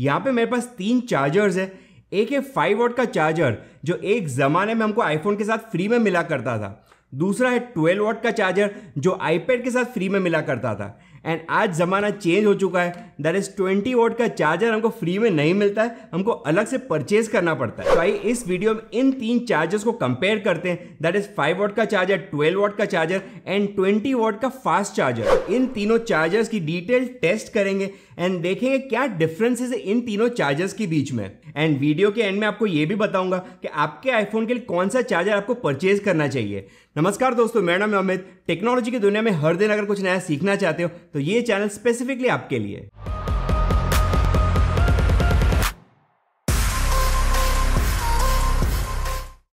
यहाँ पे मेरे पास तीन चार्जर्स है एक है फाइव वॉट का चार्जर जो एक ज़माने में हमको आईफोन के साथ फ्री में मिला करता था दूसरा है ट्वेल्व वॉट का चार्जर जो आईपैड के साथ फ्री में मिला करता था एंड आज ज़माना चेंज हो चुका है दैट इज़ ट्वेंटी वोट का चार्जर हमको फ्री में नहीं मिलता है हमको अलग से परचेज करना पड़ता है तो आइए इस वीडियो में इन तीन चार्जर्स को कंपेयर करते हैं दैट इज़ फाइव वोट का चार्जर ट्वेल्व वोट का चार्जर एंड ट्वेंटी वोट का फास्ट चार्जर इन तीनों चार्जर्स की डिटेल टेस्ट करेंगे एंड देखेंगे क्या डिफरेंसेस है इन तीनों चार्जर्स के बीच में एंड वीडियो के एंड में आपको ये भी बताऊंगा कि आपके आईफोन के लिए कौन सा चार्जर आपको परचेज करना चाहिए नमस्कार दोस्तों मेरा नाम अमित टेक्नोलॉजी की दुनिया में हर दिन अगर कुछ नया सीखना चाहते हो तो ये चैनल स्पेसिफिकली आपके लिए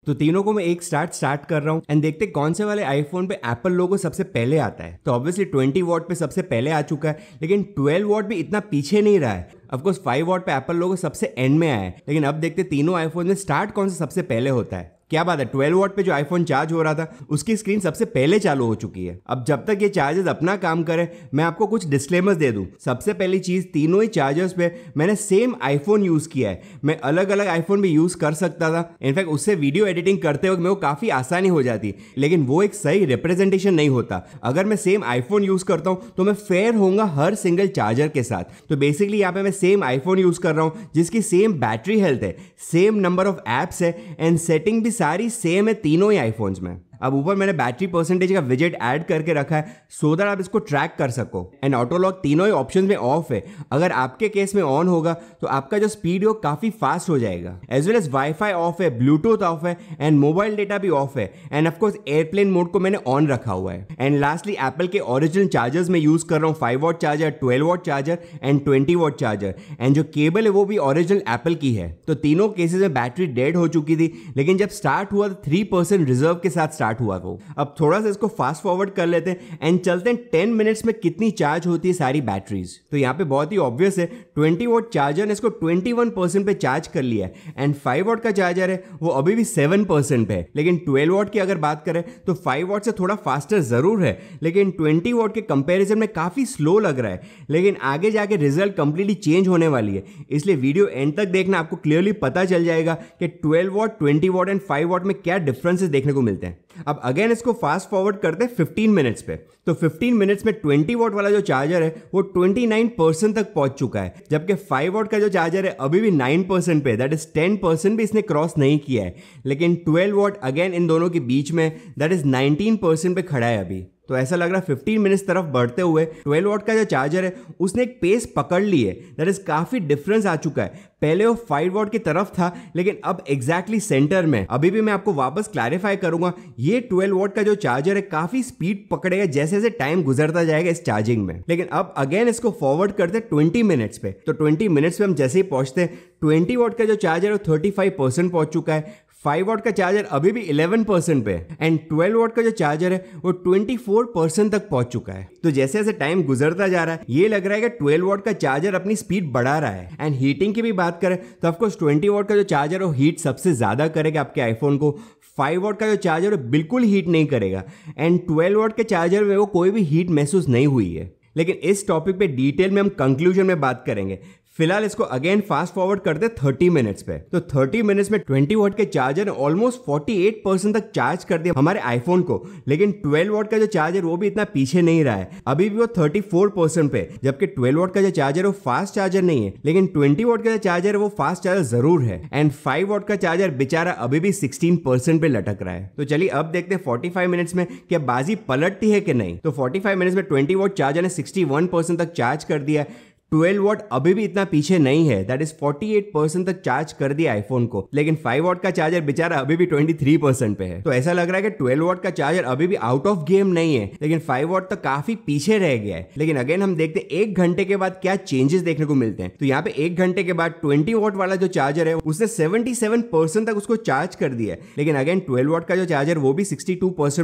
तो तीनों को मैं एक स्टार्ट स्टार्ट कर रहा हूँ एंड देखते कौन से वाले आईफोन पे एप्पल लोगो सबसे पहले आता है तो ऑब्वियसली 20 वॉट पे सबसे पहले आ चुका है लेकिन 12 वॉट भी इतना पीछे नहीं रहा है अफकोर्स 5 वॉट पे एप्पल लोगो सबसे एंड में आया है लेकिन अब देखते तीनों आईफोन में स्टार्ट कौन सा सबसे पहले होता है क्या बात है ट्वेल्व वॉट पे जो आईफोन चार्ज हो रहा था उसकी स्क्रीन सबसे पहले चालू हो चुकी है अब जब तक ये चार्जर्स अपना काम करें मैं आपको कुछ डिस्क्लेमर्स दे दूं सबसे पहली चीज़ तीनों ही चार्जर्स पे मैंने सेम आईफोन यूज़ किया है मैं अलग अलग आईफोन भी यूज़ कर सकता था इनफैक्ट उससे वीडियो एडिटिंग करते वक्त मेरे को काफ़ी आसानी हो जाती लेकिन वो एक सही रिप्रेजेंटेशन नहीं होता अगर मैं सेम आईफोन यूज़ करता हूँ तो मैं फेयर होऊंगा हर सिंगल चार्जर के साथ तो बेसिकली यहाँ पे मैं सेम आईफोन यूज़ कर रहा हूँ जिसकी सेम बैटरी हेल्थ है सेम नंबर ऑफ एप्स है एंड सेटिंग भी सारी सेम है तीनों ही आईफोन्स में अब ऊपर मैंने बैटरी परसेंटेज का विजेट ऐड करके रखा है सो दैट आप इसको ट्रैक कर सको एंड लॉक तीनों ही ऑप्शन में ऑफ है अगर आपके केस में ऑन होगा तो आपका जो स्पीड है वो काफ़ी फास्ट हो जाएगा as well as wifi off है ब्लूटूथ ऑफ है एंड मोबाइल डेटा भी ऑफ है एंड ऑफकोर्स एयरप्लेन मोड को मैंने ऑन रखा हुआ है एंड लास्टली एप्पल के ओरिजिनल चार्जर्स में यूज़ कर रहा हूँ five watt charger twelve watt charger and twenty watt charger and जो केबल है वो भी ओरिजिनल एप्पल की है तो तीनों केसेज में बैटरी डेड हो चुकी थी लेकिन जब स्टार्ट हुआ तो थ्री परसेंट रिजर्व के साथ स्टार्ट स्टार्ट हुआ वो अब थोड़ा सा इसको फास्ट फॉरवर्ड कर लेते हैं एंड चलते हैं टेन मिनट्स में कितनी चार्ज होती है सारी बैटरीज तो यहाँ पे बहुत ही ऑब्वियस है ट्वेंटी वोट चार्जर ने इसको ट्वेंटी वन परसेंट पे चार्ज कर लिया है एंड फाइव वोट का चार्जर है वो अभी भी सेवन परसेंट है लेकिन ट्वेल्व वोट की अगर बात करें तो फाइव वोट से थोड़ा फास्टर जरूर है लेकिन ट्वेंटी वोट के कंपेरिजन में काफ़ी स्लो लग रहा है लेकिन आगे जाके रिजल्ट कंप्लीटली चेंज होने वाली है इसलिए वीडियो एंड तक देखना आपको क्लियरली पता चल जाएगा कि twelve watt twenty watt and five watt में क्या डिफरेंसेस देखने को मिलते हैं अब अगेन इसको फास्ट फॉरवर्ड करते हैं फिफ्टीन मिनट्स पे तो 15 मिनट्स में 20 वॉट वाला जो चार्जर है वो 29 परसेंट तक पहुंच चुका है जबकि 5 वॉट का जो चार्जर है अभी भी 9 परसेंट पे दैट इज 10 परसेंट भी इसने क्रॉस नहीं किया है लेकिन 12 वॉट अगेन इन दोनों के बीच में दैट इज 19 परसेंट पे खड़ा है अभी तो ऐसा लग रहा है फिफ्टीन मिनट्स तरफ बढ़ते हुए ट्वेल्व वॉट का जो चार्जर है उसने एक पेस पकड़ ली है दैट इज काफ़ी डिफरेंस आ चुका है पहले वो फाइव वॉट की तरफ था लेकिन अब एग्जैक्टली exactly सेंटर में अभी भी मैं आपको वापस क्लैरिफाई करूंगा ये ट्वेल्व वॉट का जो चार्जर है काफ़ी स्पीड पकड़ेगा जैसे जैसे टाइम गुजरता जाएगा इस चार्जिंग में लेकिन अब अगेन इसको फॉरवर्ड करते ट्वेंटी मिनट्स पे तो ट्वेंटी मिनट्स पे हम जैसे ही पहुंचते हैं ट्वेंटी वॉट का जो चार्जर है वो थर्टी फाइव परसेंट पहुंच चुका है फाइव वॉट का चार्जर अभी भी इलेवन परसेंट पे है एंड ट्वेल्व वॉट का जो चार्जर है वो ट्वेंटी फोर परसेंट तक पहुंच चुका है तो जैसे जैसे टाइम गुजरता जा रहा है ये लग रहा है कि ट्वेल्व वॉट का चार्जर अपनी स्पीड बढ़ा रहा है एंड हीटिंग की भी बात करें तो ऑफकोर्स ट्वेंटी वॉट का जो चार्जर वो हीट सबसे ज़्यादा करेगा आपके आईफोन को फाइव वॉट का जो चार्जर वो बिल्कुल हीट नहीं करेगा एंड ट्वेल्व वॉट के चार्जर में वो कोई भी हीट महसूस नहीं हुई है लेकिन इस टॉपिक पे डिटेल में हम कंक्लूजन में बात करेंगे फिलहाल इसको अगेन फास्ट फॉरवर्ड करते थर्टी मिनट्स पे तो थर्टी मिनट्स में ट्वेंटी वॉट के चार्जर ने ऑलमोस्ट फोर्टी एट परसेंट तक चार्ज कर दिया हमारे आईफोन को लेकिन ट्वेल्व वॉट का जो चार्जर वो भी इतना पीछे नहीं रहा है अभी भी वो थर्टी फोर परसेंट पे जबकि ट्वेल्व वॉट का जो चार्जर वो फास्ट चार्जर नहीं है लेकिन ट्वेंटी वॉट का जो चार्जर वो फास्ट चार्जर जरूर है एंड फाइव वॉट का चार्जर बेचारा अभी भी सिक्सटीन परसेंट पे लटक रहा है तो चलिए अब देखते हैं फोर्टी फाइव मिनट्स में क्या बाजी पलटती है कि नहीं तो फोर्टी फाइव मिनट्स में ट्वेंटी वॉट चार्जर ने वन परसेंट तक चार्ज कर दिया 12 वॉट अभी भी इतना पीछे नहीं है दैट इज 48 परसेंट तक चार्ज कर दिया आईफोन को लेकिन 5 वॉट का चार्जर बेचारा अभी भी 23 परसेंट पे है तो ऐसा लग रहा है कि 12 वॉट का चार्जर अभी भी आउट ऑफ गेम नहीं है लेकिन 5 वॉट तो काफी पीछे रह गया है लेकिन अगेन हम देखते हैं एक घंटे के बाद क्या चेंजेस देखने को मिलते हैं तो यहाँ पे एक घंटे के बाद ट्वेंटी वॉट वाला जो चार्जर है उसने सेवेंटी तक उसको चार्ज कर दिया है लेकिन अगेन ट्वेल्व वॉट का जो चार्जर वो भी सिक्सटी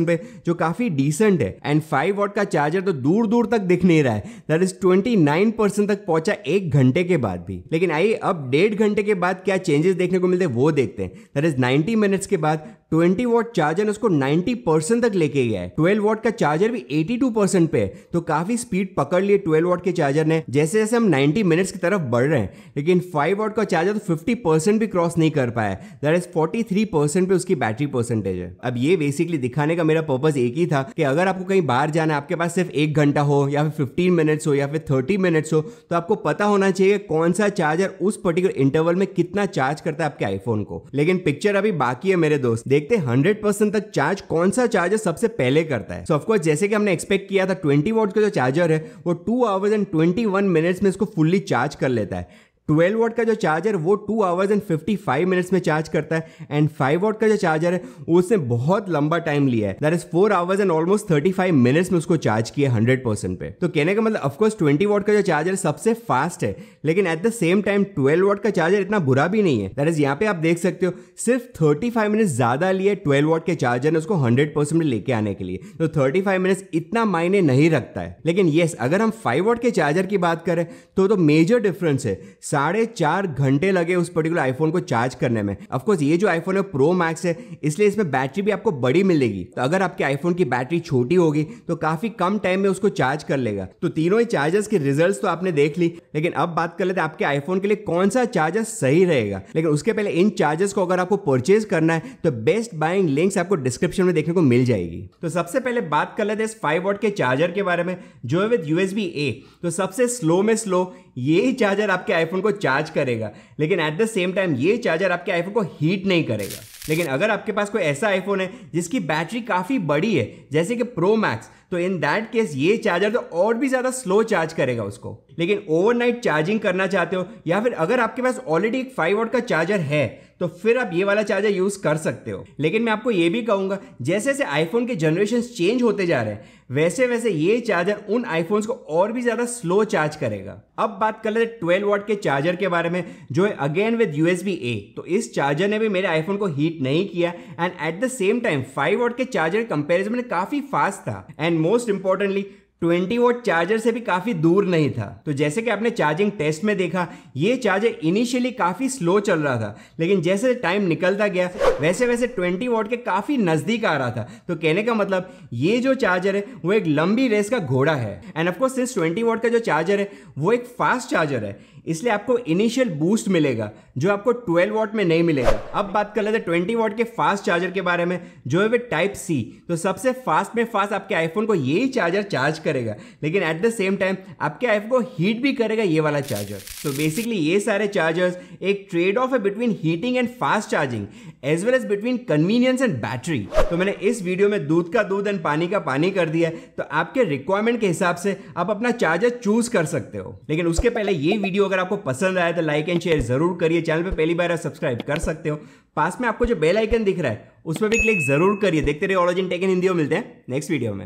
पे जो काफी डिसेंट है एंड फाइव वॉट का चार्जर तो दूर दूर तक दिख नहीं रहा है दैट इज ट्वेंटी तक तक पहुंचा एक घंटे के बाद भी लेकिन आइए अब डेढ़ घंटे के बाद क्या चेंजेस देखने को मिलते हैं वो देखते हैं दैट इज 90 मिनट्स के बाद ट्वेंटी वॉट चार्जर उसको नाइनटी परसेंट तक लेके गया है ट्वेल्व वॉट का चार्जर भी एटी टू परसेंट पे तो काफी स्पीड पकड़ लिए ट्वेल्व वॉट के चार्जर ने जैसे जैसे हम नाइनटी मिनट्स की तरफ बढ़ रहे हैं लेकिन फाइव वॉट का चार्जर तो फिफ्टी परसेंट भी क्रॉस नहीं कर पाया that is forty three percent पे उसकी बैटरी परसेंटेज है अब ये बेसिकली दिखाने का मेरा पर्पज एक ही था कि अगर आपको कहीं बाहर जाना है आपके पास सिर्फ एक घंटा हो या फिर फिफ्टीन मिनट्स हो या फिर थर्टी मिनट्स हो तो आपको पता होना चाहिए कौन सा चार्जर उस पर्टिकुलर इंटरवल में कितना चार्ज करता है आपके आईफोन को लेकिन पिक्चर अभी बाकी है मेरे दोस्त देखते हैं हंड्रेड परसेंट तक चार्ज कौन सा चार्जर सबसे पहले करता है सो so, ऑफकोर्स जैसे कि हमने एक्सपेक्ट किया था ट्वेंटी वोट का जो चार्जर है वो two hours and twenty one minutes में इसको फुल्ली चार्ज कर लेता है ट्वेल्व वॉट का जो चार्जर वो two hours and fifty five minutes में चार्ज करता है एंड फाइव वॉट का जो चार्जर है उसने बहुत लंबा टाइम लिया है that is four hours and almost thirty five minutes में उसको चार्ज किया हंड्रेड परसेंट पे तो कहने का मतलब ऑफकोर्स ट्वेंटी वॉट का जो चार्जर सबसे फास्ट है लेकिन at the same time twelve watt का चार्जर इतना बुरा भी नहीं है दैट इज यहाँ पे आप देख सकते हो सिर्फ थर्टी फाइव मिनट्स ज्यादा लिए ट्वेल्व वॉट के चार्जर ने उसको हंड्रेड परसेंट लेके आने के लिए तो थर्टी फाइव मिनट्स इतना मायने नहीं रखता है लेकिन येस अगर हम फाइव वॉट के चार्जर की बात करें तो, तो मेजर डिफरेंस है साढ़े चार घंटे लगे उस पर्टिकुलर आईफोन को चार्ज करने में अफकोर्स ये जो आईफोन है प्रो मैक्स है इसलिए इसमें बैटरी भी आपको बड़ी मिलेगी तो अगर आपके आईफोन की बैटरी छोटी होगी तो काफी कम टाइम में उसको चार्ज कर लेगा तो तीनों ही चार्जर्स के रिजल्ट तो आपने देख ली लेकिन अब बात कर लेते हैं आपके आईफोन के लिए कौन सा चार्जर सही रहेगा लेकिन उसके पहले इन चार्जर्स को अगर आपको परचेज करना है तो बेस्ट बाइंग लिंक्स आपको डिस्क्रिप्शन में देखने को मिल जाएगी तो सबसे पहले बात कर लेते हैं इस फाइव वॉट के चार्जर के बारे में जो है विद यूएसबी ए तो सबसे स्लो में स्लो ये चार्जर आपके आईफोन को चार्ज करेगा लेकिन एट द सेम टाइम ये चार्जर आपके आईफोन को हीट नहीं करेगा लेकिन अगर आपके पास कोई ऐसा आईफोन है जिसकी बैटरी काफ़ी बड़ी है जैसे कि प्रो मैक्स तो इन दैट केस ये चार्जर तो और भी ज़्यादा स्लो चार्ज करेगा उसको लेकिन ओवरनाइट चार्जिंग करना चाहते हो या फिर अगर आपके पास ऑलरेडी एक फाइव वोट का चार्जर है तो फिर आप ये वाला चार्जर यूज़ कर सकते हो लेकिन मैं आपको ये भी कहूंगा जैसे जैसे आईफोन के जनरेशन चेंज होते जा रहे हैं वैसे वैसे ये चार्जर उन आईफोन्स को और भी ज़्यादा स्लो चार्ज करेगा अब बात कर लेते ट्वेल्व वॉट के चार्जर के बारे में जो है अगेन विद यू ए तो इस चार्जर ने भी मेरे आईफोन को हीट नहीं किया and at the same time five watt के चार्जर कंपेरिजन में काफ़ी फास्ट था and most importantly twenty watt charger से भी काफी दूर नहीं था तो जैसे कि आपने चार्जिंग टेस्ट में देखा ये चार्जर इनिशियली काफी स्लो चल रहा था लेकिन जैसे टाइम निकलता गया वैसे वैसे ट्वेंटी वोट के काफी नजदीक आ रहा था तो कहने का मतलब ये जो चार्जर है वो एक लंबी रेस का घोड़ा है and of course since twenty watt का जो चार्जर है वो एक फास्ट चार्जर है इसलिए आपको इनिशियल बूस्ट मिलेगा जो आपको 12 वॉट में नहीं मिलेगा अब बात कर लेते हैं 20 वॉट के फास्ट चार्जर के बारे में जो है वे टाइप सी तो सबसे फास्ट में फास्ट आपके आईफोन को यही चार्जर चार्ज करेगा लेकिन एट द सेम टाइम आपके आईफोन को हीट भी करेगा ये वाला चार्जर तो बेसिकली ये सारे चार्जर्स एक ट्रेड ऑफ है between heating and fast charging as well as between convenience and battery तो मैंने इस वीडियो में दूध का दूध एंड पानी का पानी कर दिया है तो आपके रिक्वायरमेंट के हिसाब से आप अपना चार्जर चूज कर सकते हो लेकिन उसके पहले ये वीडियो अगर आपको पसंद आया तो लाइक एंड शेयर जरूर करिए चैनल पर पहली बार आप सब्सक्राइब कर सकते हो पास में आपको जो बेल आइकन दिख रहा है उस पर भी क्लिक जरूर करिए देखते रहिए ऑलोजिन टेक इन हिंदी मिलते हैं नेक्स्ट वीडियो में